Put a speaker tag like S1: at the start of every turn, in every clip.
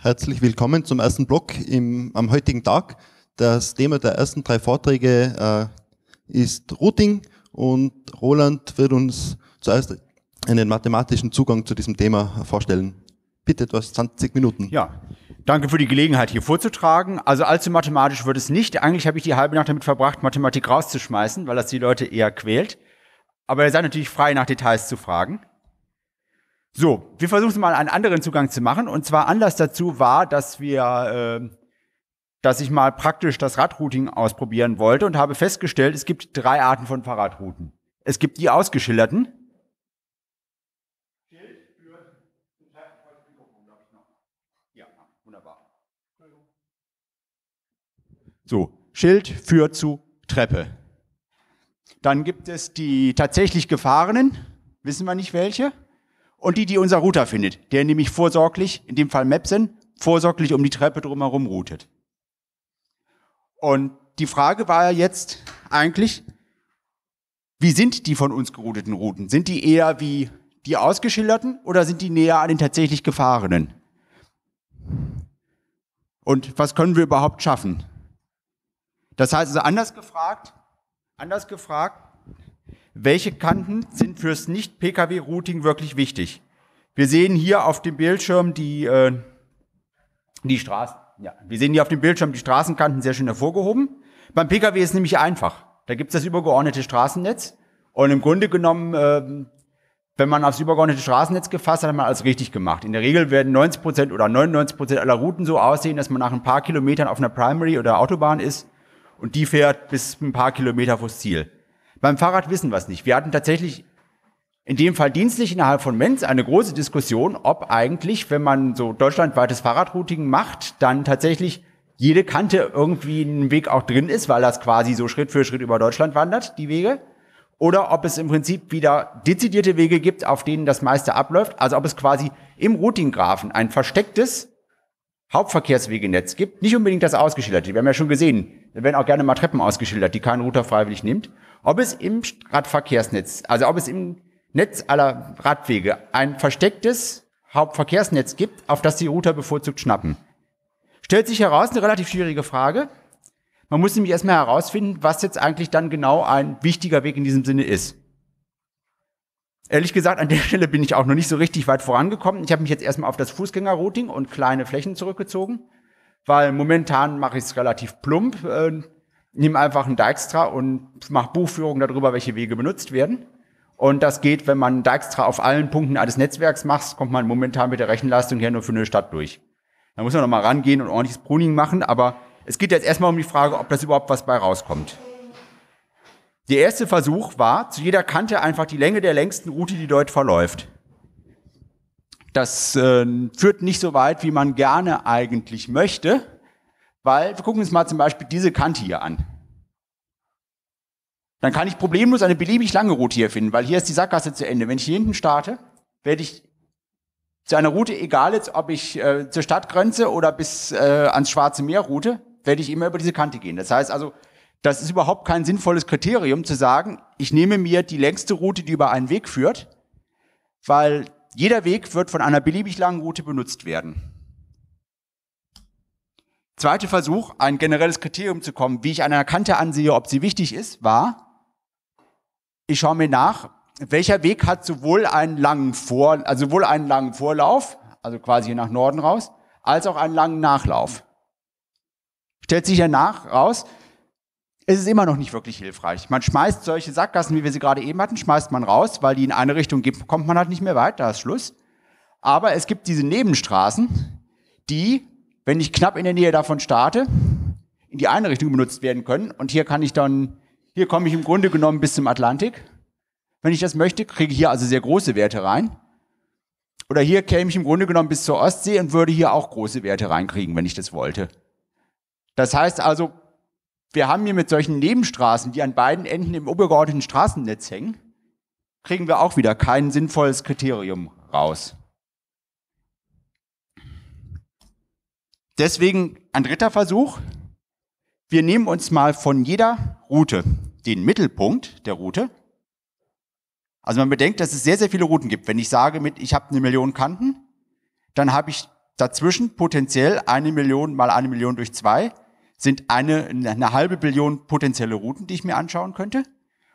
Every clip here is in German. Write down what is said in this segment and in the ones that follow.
S1: Herzlich willkommen zum ersten Block im, am heutigen Tag. Das Thema der ersten drei Vorträge äh, ist Routing und Roland wird uns zuerst einen mathematischen Zugang zu diesem Thema vorstellen. Bitte, etwas 20 Minuten. Ja, danke für die Gelegenheit, hier vorzutragen. Also allzu mathematisch wird es nicht. Eigentlich habe ich die halbe Nacht damit verbracht, Mathematik rauszuschmeißen, weil das die Leute eher quält. Aber ihr seid natürlich frei, nach Details zu fragen. So, wir versuchen mal einen anderen Zugang zu machen. Und zwar Anlass dazu war, dass wir, äh, dass ich mal praktisch das Radrouting ausprobieren wollte und habe festgestellt, es gibt drei Arten von Fahrradrouten. Es gibt die ausgeschilderten. So, Schild führt zu Treppe. Dann gibt es die tatsächlich gefahrenen, wissen wir nicht welche und die, die unser Router findet, der nämlich vorsorglich, in dem Fall Mapsen, vorsorglich um die Treppe drumherum routet. Und die Frage war jetzt eigentlich, wie sind die von uns gerouteten Routen? Sind die eher wie die ausgeschilderten oder sind die näher an den tatsächlich gefahrenen? Und was können wir überhaupt schaffen? Das heißt also anders gefragt, anders gefragt, welche Kanten sind fürs Nicht-Pkw-Routing wirklich wichtig? Wir sehen hier auf dem Bildschirm die, äh, die Straßen. Ja, wir sehen hier auf dem Bildschirm die Straßenkanten sehr schön hervorgehoben. Beim Pkw ist es nämlich einfach. Da gibt es das übergeordnete Straßennetz. Und im Grunde genommen, äh, wenn man aufs übergeordnete Straßennetz gefasst hat, hat man alles richtig gemacht. In der Regel werden 90 Prozent oder 99 Prozent aller Routen so aussehen, dass man nach ein paar Kilometern auf einer Primary oder Autobahn ist und die fährt bis ein paar Kilometer vors Ziel. Beim Fahrrad wissen wir es nicht. Wir hatten tatsächlich in dem Fall dienstlich innerhalb von Menz eine große Diskussion, ob eigentlich, wenn man so deutschlandweites Fahrradrouting macht, dann tatsächlich jede Kante irgendwie ein Weg auch drin ist, weil das quasi so Schritt für Schritt über Deutschland wandert, die Wege. Oder ob es im Prinzip wieder dezidierte Wege gibt, auf denen das meiste abläuft. Also ob es quasi im Routinggrafen ein verstecktes Hauptverkehrswegenetz gibt, nicht unbedingt das ausgeschilderte. Wir haben ja schon gesehen, da werden auch gerne mal Treppen ausgeschildert, die kein Router freiwillig nimmt. Ob es im Radverkehrsnetz, also ob es im Netz aller Radwege ein verstecktes Hauptverkehrsnetz gibt, auf das die Router bevorzugt schnappen. Stellt sich heraus, eine relativ schwierige Frage. Man muss nämlich erstmal herausfinden, was jetzt eigentlich dann genau ein wichtiger Weg in diesem Sinne ist. Ehrlich gesagt, an der Stelle bin ich auch noch nicht so richtig weit vorangekommen. Ich habe mich jetzt erstmal auf das Fußgängerrouting und kleine Flächen zurückgezogen, weil momentan mache ich es relativ plump. Äh, Nimm einfach einen Dijkstra und mach Buchführung darüber, welche Wege benutzt werden. Und das geht, wenn man Dijkstra auf allen Punkten eines Netzwerks macht, kommt man momentan mit der Rechenleistung her nur für eine Stadt durch. Da muss man nochmal rangehen und ordentliches Pruning machen, aber es geht jetzt erstmal um die Frage, ob das überhaupt was bei rauskommt. Der erste Versuch war, zu jeder Kante einfach die Länge der längsten Route, die dort verläuft. Das äh, führt nicht so weit, wie man gerne eigentlich möchte, weil wir gucken uns mal zum Beispiel diese Kante hier an. Dann kann ich problemlos eine beliebig lange Route hier finden, weil hier ist die Sackgasse zu Ende. Wenn ich hier hinten starte, werde ich zu einer Route, egal jetzt ob ich äh, zur Stadtgrenze oder bis äh, ans Schwarze Meer route, werde ich immer über diese Kante gehen. Das heißt also, das ist überhaupt kein sinnvolles Kriterium zu sagen, ich nehme mir die längste Route, die über einen Weg führt, weil jeder Weg wird von einer beliebig langen Route benutzt werden. Zweiter Versuch, ein generelles Kriterium zu kommen, wie ich eine Kante ansehe, ob sie wichtig ist, war, ich schaue mir nach, welcher Weg hat sowohl einen langen Vor, also sowohl einen langen Vorlauf, also quasi nach Norden raus, als auch einen langen Nachlauf. Stellt sich ja nach, raus, es ist immer noch nicht wirklich hilfreich. Man schmeißt solche Sackgassen, wie wir sie gerade eben hatten, schmeißt man raus, weil die in eine Richtung gibt, kommt man halt nicht mehr weit, da ist Schluss. Aber es gibt diese Nebenstraßen, die, wenn ich knapp in der Nähe davon starte, in die eine Richtung benutzt werden können. Und hier kann ich dann, hier komme ich im Grunde genommen bis zum Atlantik. Wenn ich das möchte, kriege ich hier also sehr große Werte rein. Oder hier käme ich im Grunde genommen bis zur Ostsee und würde hier auch große Werte reinkriegen, wenn ich das wollte. Das heißt also, wir haben hier mit solchen Nebenstraßen, die an beiden Enden im obergeordneten Straßennetz hängen, kriegen wir auch wieder kein sinnvolles Kriterium raus. Deswegen ein dritter Versuch. Wir nehmen uns mal von jeder Route den Mittelpunkt der Route. Also man bedenkt, dass es sehr, sehr viele Routen gibt. Wenn ich sage, mit, ich habe eine Million Kanten, dann habe ich dazwischen potenziell eine Million mal eine Million durch zwei sind eine, eine halbe Billion potenzielle Routen, die ich mir anschauen könnte.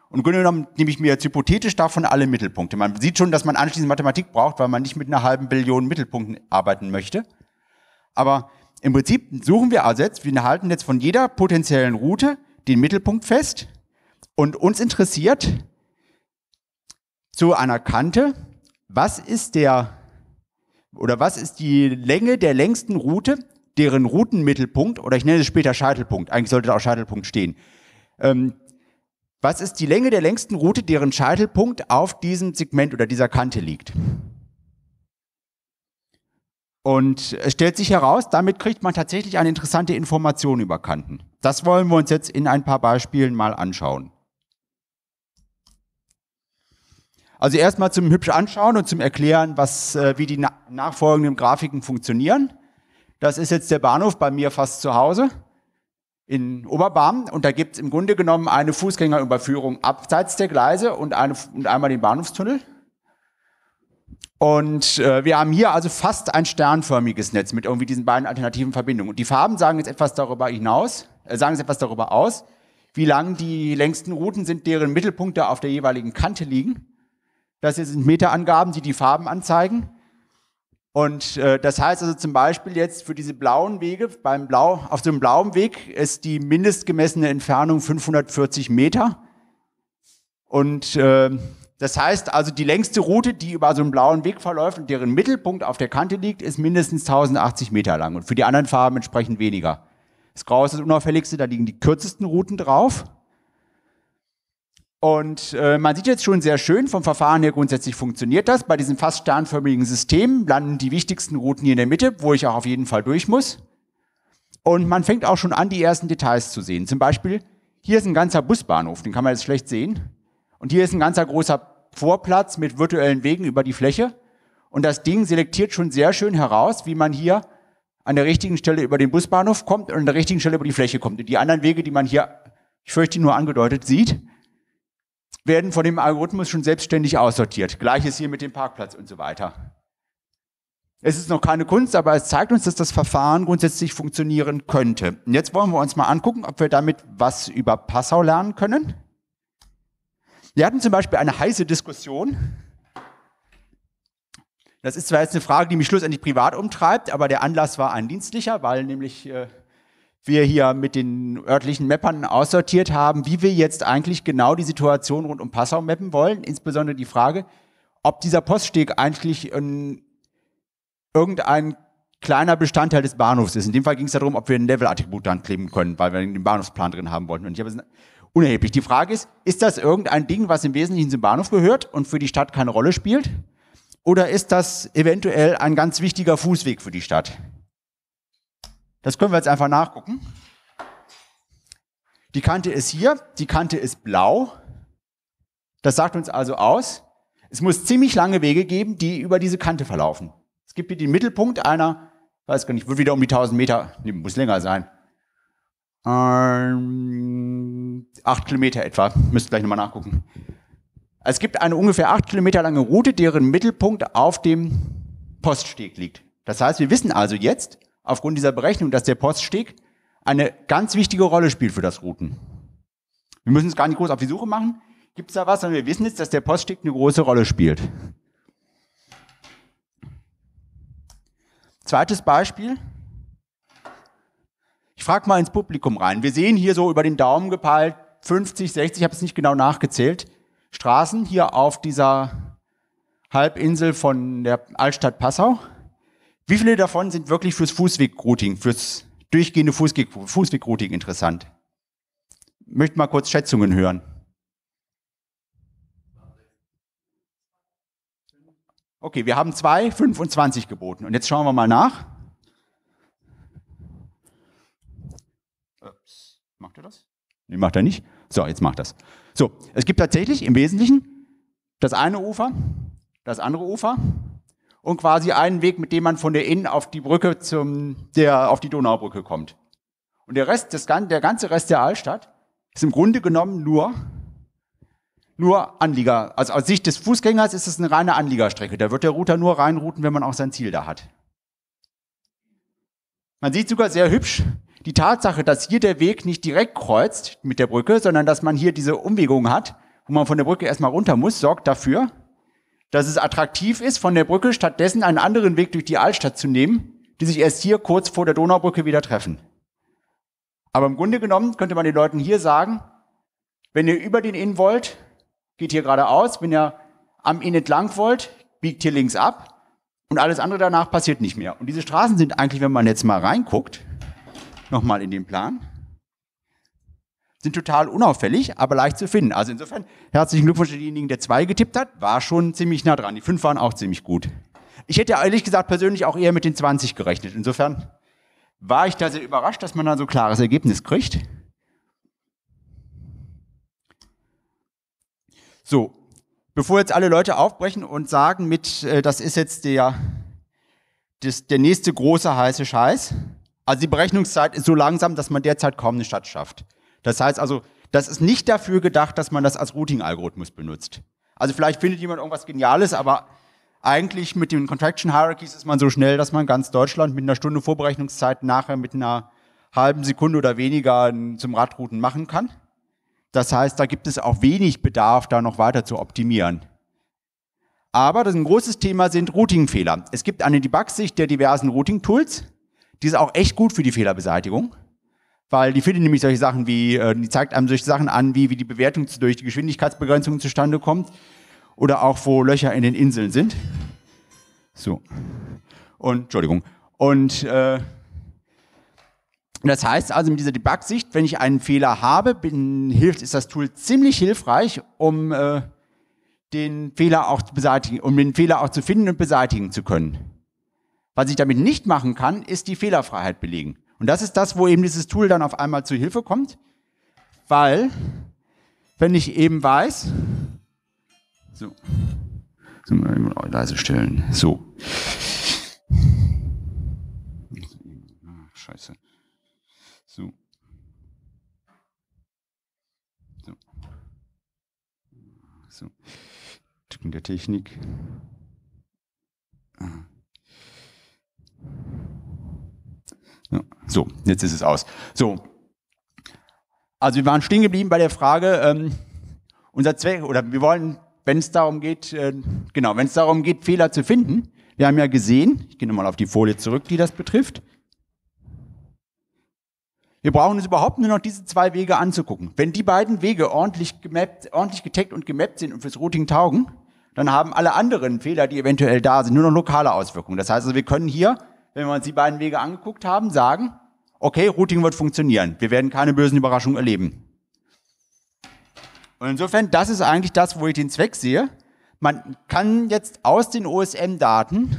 S1: Und Grunde genommen nehme ich mir jetzt hypothetisch davon alle Mittelpunkte. Man sieht schon, dass man anschließend Mathematik braucht, weil man nicht mit einer halben Billion Mittelpunkten arbeiten möchte. Aber im Prinzip suchen wir also jetzt, wir halten jetzt von jeder potenziellen Route den Mittelpunkt fest und uns interessiert zu einer Kante, was ist der oder was ist die Länge der längsten Route deren Routenmittelpunkt, oder ich nenne es später Scheitelpunkt, eigentlich sollte da auch Scheitelpunkt stehen. Ähm, was ist die Länge der längsten Route, deren Scheitelpunkt auf diesem Segment oder dieser Kante liegt? Und es stellt sich heraus, damit kriegt man tatsächlich eine interessante Information über Kanten. Das wollen wir uns jetzt in ein paar Beispielen mal anschauen. Also erstmal zum hübsch anschauen und zum erklären, was, äh, wie die nachfolgenden Grafiken funktionieren. Das ist jetzt der Bahnhof bei mir fast zu Hause in Oberbarm und da gibt es im Grunde genommen eine Fußgängerüberführung abseits der Gleise und, eine, und einmal den Bahnhofstunnel. Und äh, wir haben hier also fast ein sternförmiges Netz mit irgendwie diesen beiden alternativen Verbindungen. Und die Farben sagen jetzt etwas darüber hinaus, äh, sagen jetzt etwas darüber aus, wie lang die längsten Routen sind, deren Mittelpunkte auf der jeweiligen Kante liegen. Das hier sind Meterangaben, die die Farben anzeigen. Und äh, das heißt also zum Beispiel jetzt für diese blauen Wege, beim Blau, auf dem blauen Weg ist die mindestgemessene Entfernung 540 Meter. Und äh, das heißt also, die längste Route, die über so einen blauen Weg verläuft und deren Mittelpunkt auf der Kante liegt, ist mindestens 1080 Meter lang und für die anderen Farben entsprechend weniger. Das Grau ist das unauffälligste, da liegen die kürzesten Routen drauf. Und äh, man sieht jetzt schon sehr schön, vom Verfahren her grundsätzlich funktioniert das. Bei diesem fast sternförmigen System landen die wichtigsten Routen hier in der Mitte, wo ich auch auf jeden Fall durch muss. Und man fängt auch schon an, die ersten Details zu sehen. Zum Beispiel, hier ist ein ganzer Busbahnhof, den kann man jetzt schlecht sehen. Und hier ist ein ganzer großer Vorplatz mit virtuellen Wegen über die Fläche. Und das Ding selektiert schon sehr schön heraus, wie man hier an der richtigen Stelle über den Busbahnhof kommt und an der richtigen Stelle über die Fläche kommt. Und die anderen Wege, die man hier, ich fürchte, nur angedeutet sieht, werden von dem Algorithmus schon selbstständig aussortiert. Gleiches hier mit dem Parkplatz und so weiter. Es ist noch keine Kunst, aber es zeigt uns, dass das Verfahren grundsätzlich funktionieren könnte. Und jetzt wollen wir uns mal angucken, ob wir damit was über Passau lernen können. Wir hatten zum Beispiel eine heiße Diskussion. Das ist zwar jetzt eine Frage, die mich schlussendlich privat umtreibt, aber der Anlass war ein dienstlicher, weil nämlich äh, wir hier mit den örtlichen Mappern aussortiert haben, wie wir jetzt eigentlich genau die Situation rund um Passau mappen wollen. Insbesondere die Frage, ob dieser Poststeg eigentlich ähm, irgendein kleiner Bestandteil des Bahnhofs ist. In dem Fall ging es darum, ob wir ein Level-Attribut dann kleben können, weil wir den Bahnhofsplan drin haben wollten. Und ich habe es unerheblich. Die Frage ist, ist das irgendein Ding, was im Wesentlichen zum Bahnhof gehört und für die Stadt keine Rolle spielt? Oder ist das eventuell ein ganz wichtiger Fußweg für die Stadt? Das können wir jetzt einfach nachgucken. Die Kante ist hier, die Kante ist blau. Das sagt uns also aus, es muss ziemlich lange Wege geben, die über diese Kante verlaufen. Es gibt hier den Mittelpunkt einer, weiß gar nicht, wird wieder um die 1000 Meter, nee, muss länger sein. Ähm, acht Kilometer etwa, müsst gleich nochmal nachgucken. Es gibt eine ungefähr acht Kilometer lange Route, deren Mittelpunkt auf dem Poststeg liegt. Das heißt, wir wissen also jetzt, aufgrund dieser Berechnung, dass der Poststick eine ganz wichtige Rolle spielt für das Routen. Wir müssen es gar nicht groß auf die Suche machen. Gibt es da was? Sondern wir wissen jetzt, dass der Poststick eine große Rolle spielt. Zweites Beispiel. Ich frage mal ins Publikum rein. Wir sehen hier so über den Daumen gepeilt 50, 60, ich habe es nicht genau nachgezählt, Straßen hier auf dieser Halbinsel von der Altstadt Passau. Wie viele davon sind wirklich fürs Fußwegrouting, fürs durchgehende Fußwegrouting interessant? Ich Möchte mal kurz Schätzungen hören. Okay, wir haben zwei, 25 geboten. Und jetzt schauen wir mal nach. Ups. Macht er das? Nee, macht er nicht. So, jetzt macht das. So, es gibt tatsächlich im Wesentlichen das eine Ufer, das andere Ufer, und quasi einen Weg, mit dem man von der Inn auf die Brücke zum, der, auf die Donaubrücke kommt. Und der Rest, des, der ganze Rest der Altstadt ist im Grunde genommen nur, nur Anlieger. Also aus Sicht des Fußgängers ist es eine reine Anliegerstrecke. Da wird der Router nur reinrouten, wenn man auch sein Ziel da hat. Man sieht sogar sehr hübsch die Tatsache, dass hier der Weg nicht direkt kreuzt mit der Brücke, sondern dass man hier diese Umwegung hat, wo man von der Brücke erstmal runter muss, sorgt dafür, dass es attraktiv ist, von der Brücke stattdessen einen anderen Weg durch die Altstadt zu nehmen, die sich erst hier kurz vor der Donaubrücke wieder treffen. Aber im Grunde genommen könnte man den Leuten hier sagen, wenn ihr über den Inn wollt, geht hier geradeaus, wenn ihr am Inn entlang wollt, biegt hier links ab und alles andere danach passiert nicht mehr. Und diese Straßen sind eigentlich, wenn man jetzt mal reinguckt, nochmal in den Plan, sind total unauffällig, aber leicht zu finden. Also insofern herzlichen Glückwunsch an denjenigen, der zwei getippt hat, war schon ziemlich nah dran. Die fünf waren auch ziemlich gut. Ich hätte ehrlich gesagt persönlich auch eher mit den 20 gerechnet. Insofern war ich da sehr überrascht, dass man da so ein klares Ergebnis kriegt. So, bevor jetzt alle Leute aufbrechen und sagen mit, äh, das ist jetzt der, das, der nächste große heiße Scheiß. Also die Berechnungszeit ist so langsam, dass man derzeit kaum eine Stadt schafft. Das heißt also, das ist nicht dafür gedacht, dass man das als Routing-Algorithmus benutzt. Also vielleicht findet jemand irgendwas Geniales, aber eigentlich mit den Contraction Hierarchies ist man so schnell, dass man ganz Deutschland mit einer Stunde Vorberechnungszeit nachher mit einer halben Sekunde oder weniger zum Radrouten machen kann. Das heißt, da gibt es auch wenig Bedarf, da noch weiter zu optimieren. Aber das ist ein großes Thema sind Routing-Fehler. Es gibt eine Debug-Sicht der diversen Routing-Tools. Die ist auch echt gut für die Fehlerbeseitigung weil die findet nämlich solche Sachen wie, äh, die zeigt einem solche Sachen an, wie, wie die Bewertung durch die Geschwindigkeitsbegrenzung zustande kommt oder auch wo Löcher in den Inseln sind. So. Und, Entschuldigung. Und äh, das heißt also mit dieser Debug-Sicht, wenn ich einen Fehler habe, bin, hilft, ist das Tool ziemlich hilfreich, um äh, den Fehler auch zu beseitigen, um den Fehler auch zu finden und beseitigen zu können. Was ich damit nicht machen kann, ist die Fehlerfreiheit belegen. Und das ist das, wo eben dieses Tool dann auf einmal zu Hilfe kommt, weil wenn ich eben weiß, so, so mal leise stellen, so. Ah, scheiße. So. So. So. Tücken der Technik. Ah. Ja. So, jetzt ist es aus. So. Also wir waren stehen geblieben bei der Frage, ähm, unser Zweck, oder wir wollen, wenn es darum geht, äh, genau, wenn es darum geht, Fehler zu finden, wir haben ja gesehen, ich gehe nochmal auf die Folie zurück, die das betrifft. Wir brauchen uns überhaupt nur noch diese zwei Wege anzugucken. Wenn die beiden Wege ordentlich, gemappt, ordentlich getaggt und gemappt sind und fürs Routing taugen, dann haben alle anderen Fehler, die eventuell da sind, nur noch lokale Auswirkungen. Das heißt also, wir können hier wenn wir uns die beiden Wege angeguckt haben, sagen, okay, Routing wird funktionieren. Wir werden keine bösen Überraschungen erleben. Und insofern, das ist eigentlich das, wo ich den Zweck sehe. Man kann jetzt aus den OSM-Daten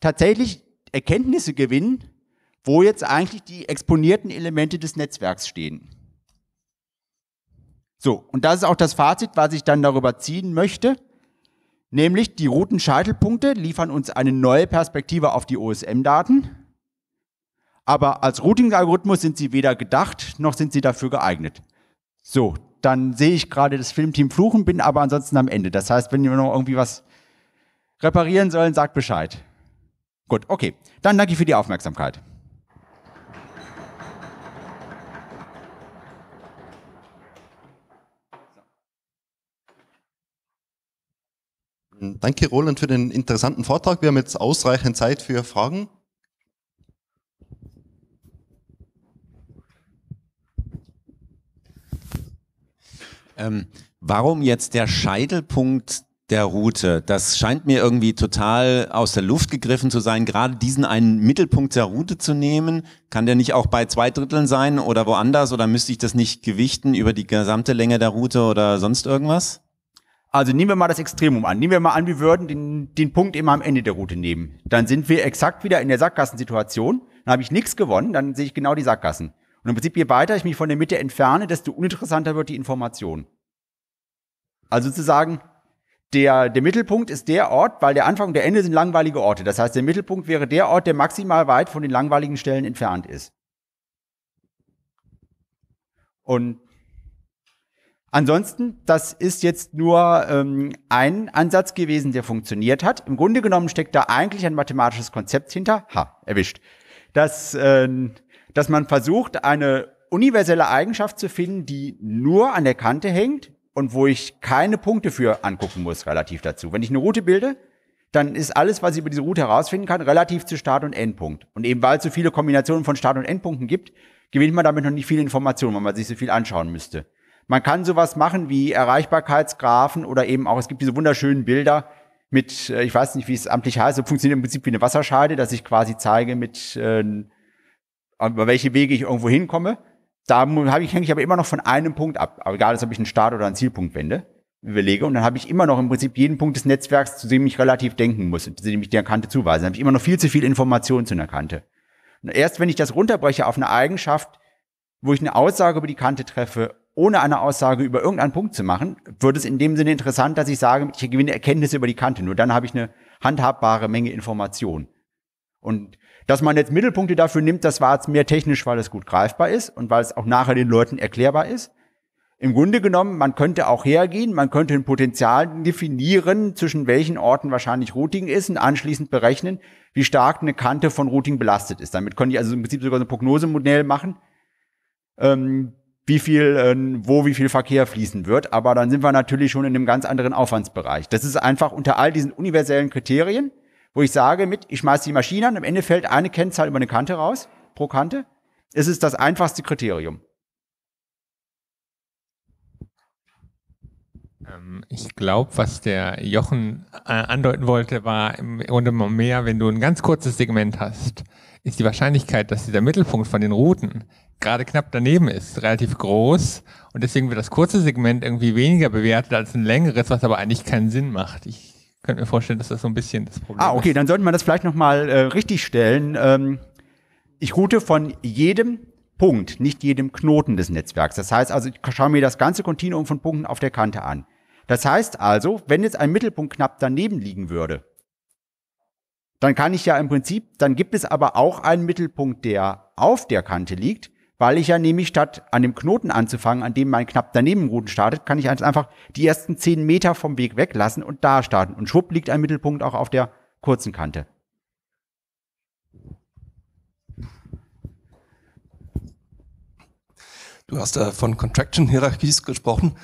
S1: tatsächlich Erkenntnisse gewinnen, wo jetzt eigentlich die exponierten Elemente des Netzwerks stehen. So, und das ist auch das Fazit, was ich dann darüber ziehen möchte. Nämlich die Routenscheitelpunkte liefern uns eine neue Perspektive auf die OSM-Daten. Aber als Routing-Algorithmus sind sie weder gedacht, noch sind sie dafür geeignet. So, dann sehe ich gerade das Filmteam fluchen, bin aber ansonsten am Ende. Das heißt, wenn wir noch irgendwie was reparieren sollen, sagt Bescheid. Gut, okay. Dann danke für die Aufmerksamkeit. Danke, Roland, für den interessanten Vortrag. Wir haben jetzt ausreichend Zeit für Fragen. Ähm, warum jetzt der Scheitelpunkt der Route? Das scheint mir irgendwie total aus der Luft gegriffen zu sein, gerade diesen einen Mittelpunkt der Route zu nehmen. Kann der nicht auch bei zwei Dritteln sein oder woanders? Oder müsste ich das nicht gewichten über die gesamte Länge der Route oder sonst irgendwas? Also nehmen wir mal das Extremum an. Nehmen wir mal an, wir würden den, den Punkt immer am Ende der Route nehmen. Dann sind wir exakt wieder in der Sackgassensituation. Dann habe ich nichts gewonnen, dann sehe ich genau die Sackgassen. Und im Prinzip, je weiter ich mich von der Mitte entferne, desto uninteressanter wird die Information. Also sozusagen, der, der Mittelpunkt ist der Ort, weil der Anfang und der Ende sind langweilige Orte. Das heißt, der Mittelpunkt wäre der Ort, der maximal weit von den langweiligen Stellen entfernt ist. Und Ansonsten, das ist jetzt nur ähm, ein Ansatz gewesen, der funktioniert hat. Im Grunde genommen steckt da eigentlich ein mathematisches Konzept hinter. Ha, erwischt. Dass, äh, dass man versucht, eine universelle Eigenschaft zu finden, die nur an der Kante hängt und wo ich keine Punkte für angucken muss, relativ dazu. Wenn ich eine Route bilde, dann ist alles, was ich über diese Route herausfinden kann, relativ zu Start und Endpunkt. Und eben weil es so viele Kombinationen von Start und Endpunkten gibt, gewinnt man damit noch nicht viel Information, weil man sich so viel anschauen müsste. Man kann sowas machen wie Erreichbarkeitsgrafen oder eben auch, es gibt diese wunderschönen Bilder mit, äh, ich weiß nicht, wie es amtlich heißt, so funktioniert im Prinzip wie eine Wasserscheide, dass ich quasi zeige, mit äh, über welche Wege ich irgendwo hinkomme. Da habe ich, hänge ich aber immer noch von einem Punkt ab. egal, ob ich einen Start- oder einen Zielpunkt wende, überlege. Und dann habe ich immer noch im Prinzip jeden Punkt des Netzwerks, zu dem ich relativ denken muss, zu dem ich der Kante zuweise. Dann habe ich immer noch viel zu viel Information zu einer Kante. Und erst wenn ich das runterbreche auf eine Eigenschaft, wo ich eine Aussage über die Kante treffe ohne eine Aussage über irgendeinen Punkt zu machen, wird es in dem Sinne interessant, dass ich sage, ich gewinne Erkenntnisse über die Kante. Nur dann habe ich eine handhabbare Menge Informationen. Und dass man jetzt Mittelpunkte dafür nimmt, das war jetzt mehr technisch, weil es gut greifbar ist und weil es auch nachher den Leuten erklärbar ist. Im Grunde genommen, man könnte auch hergehen, man könnte ein Potenzial definieren, zwischen welchen Orten wahrscheinlich Routing ist und anschließend berechnen, wie stark eine Kante von Routing belastet ist. Damit könnte ich also im Prinzip sogar so ein Prognosemodell machen, ähm, wie viel, äh, wo wie viel Verkehr fließen wird. Aber dann sind wir natürlich schon in einem ganz anderen Aufwandsbereich. Das ist einfach unter all diesen universellen Kriterien, wo ich sage, mit, ich schmeiße die Maschine an, am Ende fällt eine Kennzahl über eine Kante raus, pro Kante. Es ist das einfachste Kriterium. Ähm, ich glaube, was der Jochen äh, andeuten wollte, war im Grunde mehr, wenn du ein ganz kurzes Segment hast, ist die Wahrscheinlichkeit, dass dieser Mittelpunkt von den Routen gerade knapp daneben ist, relativ groß. Und deswegen wird das kurze Segment irgendwie weniger bewertet als ein längeres, was aber eigentlich keinen Sinn macht. Ich könnte mir vorstellen, dass das so ein bisschen das Problem ist. Ah, okay, ist. dann sollte man das vielleicht nochmal äh, richtig stellen. Ähm, ich route von jedem Punkt, nicht jedem Knoten des Netzwerks. Das heißt also, ich schaue mir das ganze Kontinuum von Punkten auf der Kante an. Das heißt also, wenn jetzt ein Mittelpunkt knapp daneben liegen würde, dann kann ich ja im Prinzip, dann gibt es aber auch einen Mittelpunkt, der auf der Kante liegt, weil ich ja nämlich statt an dem Knoten anzufangen, an dem mein knapp daneben Routen startet, kann ich einfach die ersten zehn Meter vom Weg weglassen und da starten. Und schwupp liegt ein Mittelpunkt auch auf der kurzen Kante. Du hast da von Contraction-Hierarchies gesprochen.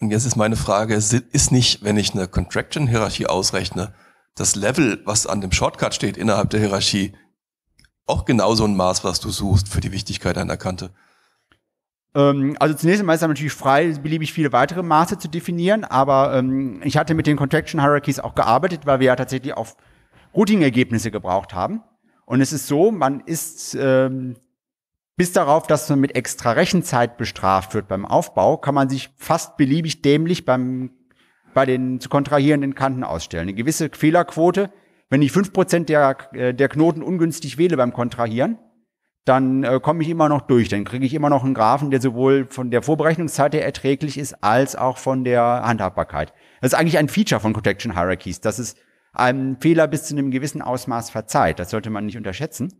S1: Und jetzt ist meine Frage, ist nicht, wenn ich eine Contraction-Hierarchie ausrechne, das Level, was an dem Shortcut steht innerhalb der Hierarchie, auch genauso ein Maß, was du suchst für die Wichtigkeit einer Kante? Ähm, also zunächst einmal ist er natürlich frei, beliebig viele weitere Maße zu definieren, aber ähm, ich hatte mit den Contraction Hierarchies auch gearbeitet, weil wir ja tatsächlich auf Routing-Ergebnisse gebraucht haben. Und es ist so, man ist ähm, bis darauf, dass man mit extra Rechenzeit bestraft wird beim Aufbau, kann man sich fast beliebig dämlich beim bei den zu kontrahierenden Kanten ausstellen. Eine gewisse Fehlerquote. Wenn ich fünf Prozent der, äh, der Knoten ungünstig wähle beim Kontrahieren, dann äh, komme ich immer noch durch. Dann kriege ich immer noch einen Graphen, der sowohl von der Vorberechnungszeit her erträglich ist, als auch von der Handhabbarkeit. Das ist eigentlich ein Feature von Protection Hierarchies, dass es einem Fehler bis zu einem gewissen Ausmaß verzeiht. Das sollte man nicht unterschätzen.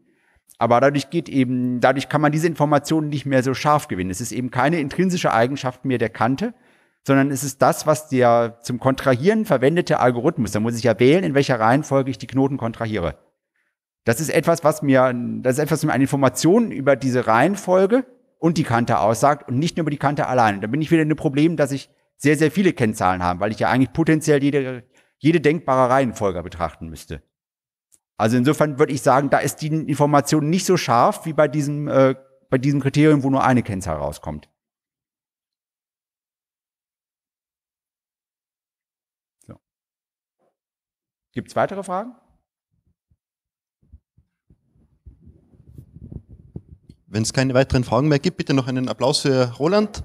S1: Aber dadurch geht eben, dadurch kann man diese Informationen nicht mehr so scharf gewinnen. Es ist eben keine intrinsische Eigenschaft mehr der Kante, sondern es ist das, was der zum Kontrahieren verwendete Algorithmus, da muss ich ja wählen, in welcher Reihenfolge ich die Knoten kontrahiere. Das ist etwas, was mir, das ist etwas, was mir eine Information über diese Reihenfolge und die Kante aussagt und nicht nur über die Kante allein. Und da bin ich wieder in dem Problem, dass ich sehr, sehr viele Kennzahlen habe, weil ich ja eigentlich potenziell jede, jede denkbare Reihenfolge betrachten müsste. Also insofern würde ich sagen, da ist die Information nicht so scharf wie bei diesem, äh, bei diesem Kriterium, wo nur eine Kennzahl rauskommt. Gibt es weitere Fragen? Wenn es keine weiteren Fragen mehr gibt, bitte noch einen Applaus für Roland.